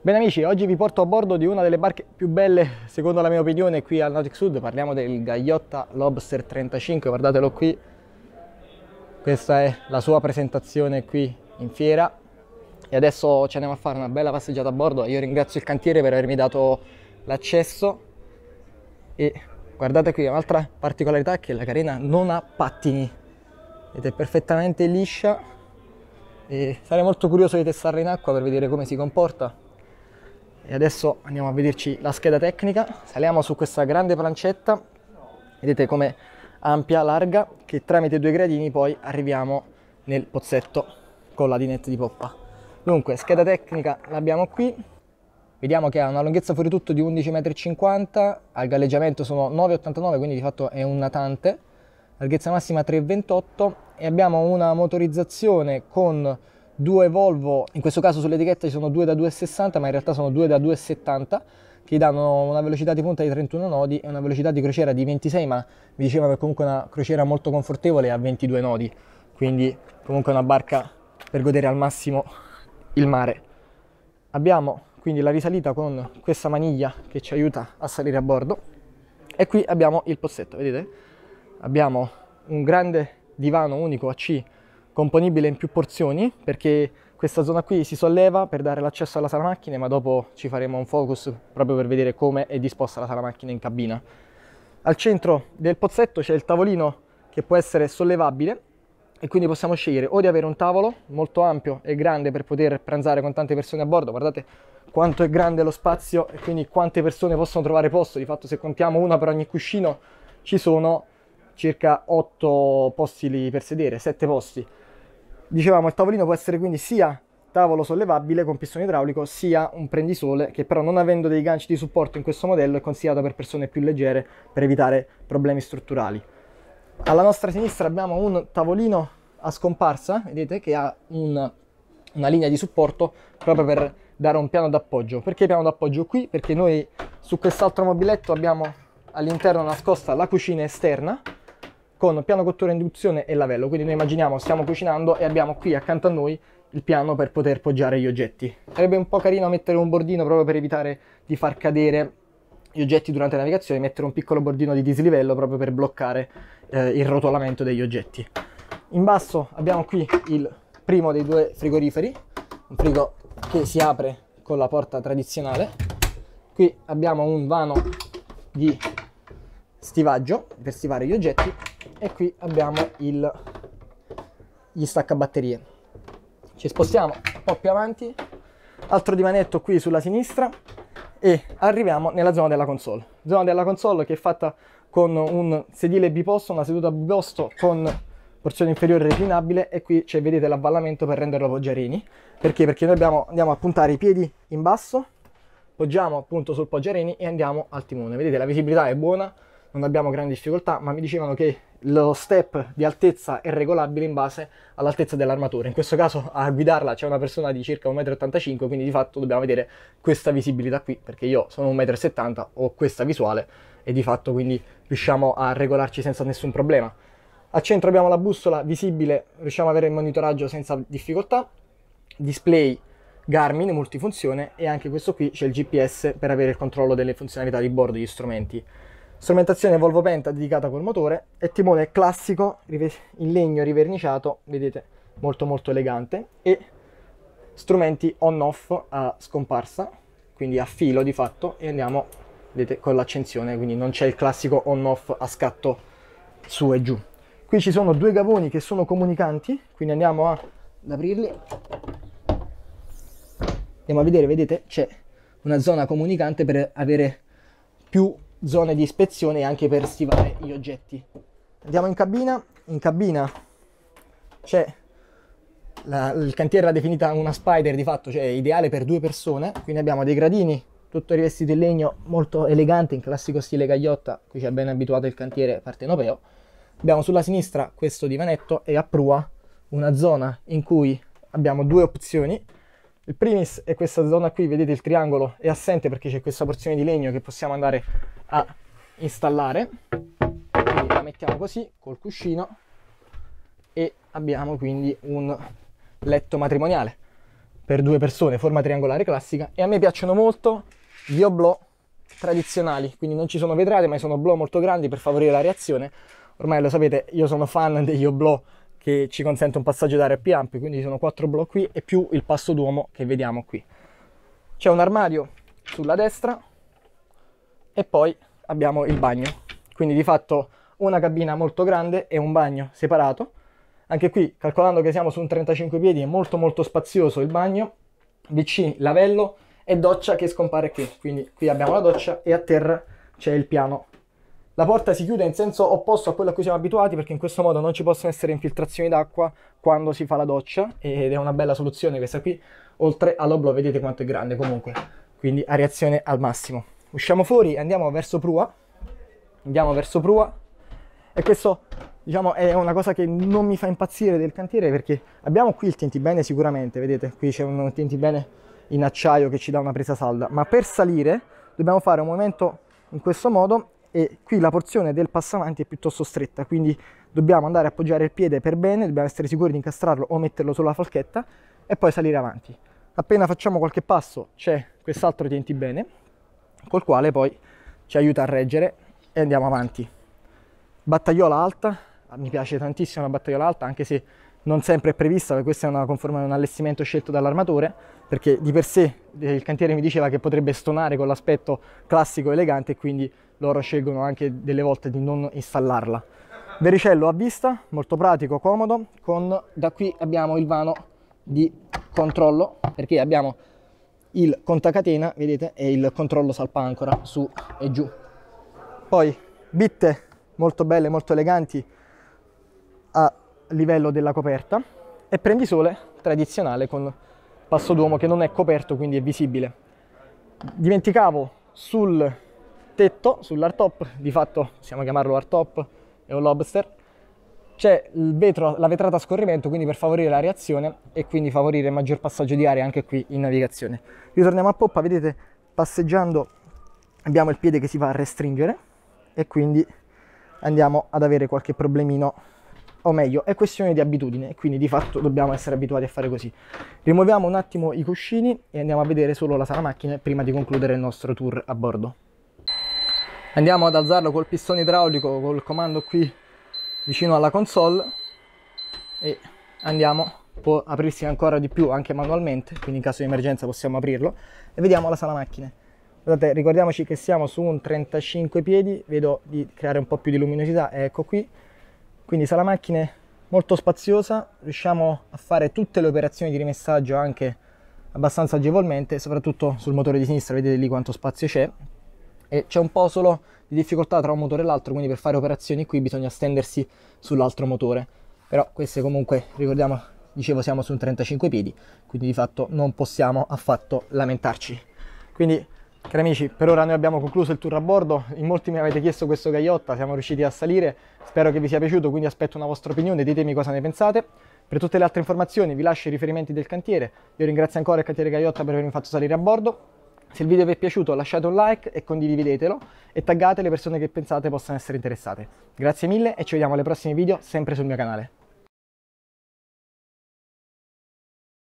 Bene amici, oggi vi porto a bordo di una delle barche più belle, secondo la mia opinione, qui al Nautic Sud. Parliamo del Gagliotta Lobster 35, guardatelo qui. Questa è la sua presentazione qui in fiera. E adesso ci andiamo a fare una bella passeggiata a bordo. Io ringrazio il cantiere per avermi dato l'accesso. E guardate qui, un'altra particolarità è che la carena non ha pattini. Ed è perfettamente liscia. E sarei molto curioso di testarla in acqua per vedere come si comporta. E adesso andiamo a vederci la scheda tecnica. Saliamo su questa grande plancetta, vedete come ampia, larga, che tramite due gradini poi arriviamo nel pozzetto con la dinette di poppa. Dunque, scheda tecnica l'abbiamo qui, Vediamo che ha una lunghezza fuori tutto di 11,50 m, al galleggiamento sono 9,89 quindi di fatto è un natante, larghezza massima 3,28 e abbiamo una motorizzazione con due Volvo, in questo caso sull'etichetta ci sono due da 2,60 ma in realtà sono due da 2,70 che danno una velocità di punta di 31 nodi e una velocità di crociera di 26 ma mi dicevano che comunque una crociera molto confortevole a 22 nodi quindi comunque una barca per godere al massimo il mare abbiamo quindi la risalita con questa maniglia che ci aiuta a salire a bordo e qui abbiamo il pozzetto vedete abbiamo un grande divano unico a C componibile in più porzioni perché questa zona qui si solleva per dare l'accesso alla sala macchine, ma dopo ci faremo un focus proprio per vedere come è disposta la sala macchine in cabina. Al centro del pozzetto c'è il tavolino che può essere sollevabile e quindi possiamo scegliere o di avere un tavolo molto ampio e grande per poter pranzare con tante persone a bordo, guardate quanto è grande lo spazio e quindi quante persone possono trovare posto, di fatto se contiamo una per ogni cuscino ci sono circa 8 posti lì per sedere, 7 posti Dicevamo, il tavolino può essere quindi sia tavolo sollevabile con pistone idraulico, sia un prendisole, che però non avendo dei ganci di supporto in questo modello è consigliato per persone più leggere per evitare problemi strutturali. Alla nostra sinistra abbiamo un tavolino a scomparsa, vedete, che ha un, una linea di supporto proprio per dare un piano d'appoggio. Perché piano d'appoggio qui? Perché noi su quest'altro mobiletto abbiamo all'interno nascosta la cucina esterna, con piano cottura induzione e lavello. Quindi noi immaginiamo stiamo cucinando e abbiamo qui accanto a noi il piano per poter poggiare gli oggetti. Sarebbe un po' carino mettere un bordino proprio per evitare di far cadere gli oggetti durante la navigazione, mettere un piccolo bordino di dislivello proprio per bloccare eh, il rotolamento degli oggetti. In basso abbiamo qui il primo dei due frigoriferi, un frigo che si apre con la porta tradizionale. Qui abbiamo un vano di stivaggio per stivare gli oggetti e qui abbiamo il, gli staccabatterie ci spostiamo un po' più avanti altro divanetto qui sulla sinistra e arriviamo nella zona della console zona della console che è fatta con un sedile biposto una seduta biposto con porzione inferiore reclinabile e qui c'è vedete l'avvallamento per renderlo poggiarini perché perché noi abbiamo, andiamo a puntare i piedi in basso poggiamo appunto sul poggiarini e andiamo al timone vedete la visibilità è buona non abbiamo grandi difficoltà, ma mi dicevano che lo step di altezza è regolabile in base all'altezza dell'armatura. In questo caso a guidarla c'è una persona di circa 1,85 m, quindi di fatto dobbiamo vedere questa visibilità qui, perché io sono 1,70 m, ho questa visuale e di fatto quindi riusciamo a regolarci senza nessun problema. Al centro abbiamo la bussola visibile, riusciamo ad avere il monitoraggio senza difficoltà, display Garmin multifunzione e anche questo qui c'è il GPS per avere il controllo delle funzionalità di bordo degli strumenti strumentazione Volvo Penta dedicata col motore e timone classico in legno riverniciato, vedete molto molto elegante e strumenti on off a scomparsa, quindi a filo di fatto e andiamo vedete con l'accensione, quindi non c'è il classico on off a scatto su e giù. Qui ci sono due gavoni che sono comunicanti, quindi andiamo a, ad aprirli. Andiamo a vedere, vedete, c'è una zona comunicante per avere più zone di ispezione anche per stivare gli oggetti. Andiamo in cabina, in cabina c'è la, il cantiere l'ha definita una spider di fatto, cioè ideale per due persone, quindi abbiamo dei gradini, tutto rivestito in legno, molto elegante, in classico stile gagliotta, qui ci ha ben abituato il cantiere partenopeo. Abbiamo sulla sinistra questo divanetto e a prua una zona in cui abbiamo due opzioni il primis è questa zona qui, vedete il triangolo è assente perché c'è questa porzione di legno che possiamo andare a installare. Quindi la mettiamo così, col cuscino, e abbiamo quindi un letto matrimoniale per due persone, forma triangolare classica. E a me piacciono molto gli oblò tradizionali, quindi non ci sono vetrate ma sono oblò molto grandi per favorire la reazione. Ormai lo sapete, io sono fan degli oblò che ci consente un passaggio d'aria più ampio, quindi sono quattro blocchi e più il passo d'uomo che vediamo qui. C'è un armadio sulla destra e poi abbiamo il bagno. Quindi di fatto una cabina molto grande e un bagno separato. Anche qui, calcolando che siamo su un 35 piedi, è molto molto spazioso il bagno. WC, lavello e doccia che scompare qui. Quindi qui abbiamo la doccia e a terra c'è il piano la porta si chiude in senso opposto a quello a cui siamo abituati perché in questo modo non ci possono essere infiltrazioni d'acqua quando si fa la doccia ed è una bella soluzione questa qui oltre all'oblo vedete quanto è grande comunque quindi ariazione al massimo usciamo fuori e andiamo verso prua andiamo verso prua e questo diciamo è una cosa che non mi fa impazzire del cantiere perché abbiamo qui il tintibene sicuramente vedete qui c'è un tintibene in acciaio che ci dà una presa salda ma per salire dobbiamo fare un movimento in questo modo e qui la porzione del passavanti è piuttosto stretta, quindi dobbiamo andare a appoggiare il piede per bene, dobbiamo essere sicuri di incastrarlo o metterlo sulla falchetta e poi salire avanti. Appena facciamo qualche passo c'è quest'altro tienti bene, col quale poi ci aiuta a reggere e andiamo avanti. Battagliola alta, mi piace tantissimo la battagliola alta, anche se non sempre è prevista, questa è una conforme a un allestimento scelto dall'armatore, perché di per sé eh, il cantiere mi diceva che potrebbe stonare con l'aspetto classico elegante e quindi loro scelgono anche delle volte di non installarla. Vericello a vista, molto pratico, comodo, con da qui abbiamo il vano di controllo, perché abbiamo il contacatena, vedete, e il controllo salpancora su e giù. Poi bitte molto belle, molto eleganti a livello della coperta e prendi sole tradizionale con passo d'uomo che non è coperto quindi è visibile. Dimenticavo sul tetto, sull'artop, di fatto possiamo chiamarlo artop, è un lobster, c'è vetro, la vetrata a scorrimento quindi per favorire la reazione e quindi favorire maggior passaggio di aria anche qui in navigazione. Ritorniamo a poppa, vedete passeggiando abbiamo il piede che si va a restringere e quindi andiamo ad avere qualche problemino o meglio è questione di abitudine, quindi di fatto dobbiamo essere abituati a fare così. Rimuoviamo un attimo i cuscini e andiamo a vedere solo la sala macchine prima di concludere il nostro tour a bordo. Andiamo ad alzarlo col pistone idraulico, col comando qui vicino alla console e andiamo, può aprirsi ancora di più anche manualmente, quindi in caso di emergenza possiamo aprirlo e vediamo la sala macchine. Guardate, ricordiamoci che siamo su un 35 piedi, vedo di creare un po' più di luminosità, ecco qui, quindi sala macchine molto spaziosa, riusciamo a fare tutte le operazioni di rimessaggio anche abbastanza agevolmente, soprattutto sul motore di sinistra, vedete lì quanto spazio c'è. E c'è un po' solo di difficoltà tra un motore e l'altro, quindi per fare operazioni qui bisogna stendersi sull'altro motore. Però queste comunque, ricordiamo, dicevo siamo su un 35 piedi, quindi di fatto non possiamo affatto lamentarci. Quindi Cari amici, per ora noi abbiamo concluso il tour a bordo, in molti mi avete chiesto questo gaiotta, siamo riusciti a salire, spero che vi sia piaciuto, quindi aspetto una vostra opinione, ditemi cosa ne pensate. Per tutte le altre informazioni vi lascio i riferimenti del cantiere, io ringrazio ancora il cantiere Gaiotta per avermi fatto salire a bordo. Se il video vi è piaciuto lasciate un like e condividetelo e taggate le persone che pensate possano essere interessate. Grazie mille e ci vediamo alle prossime video sempre sul mio canale.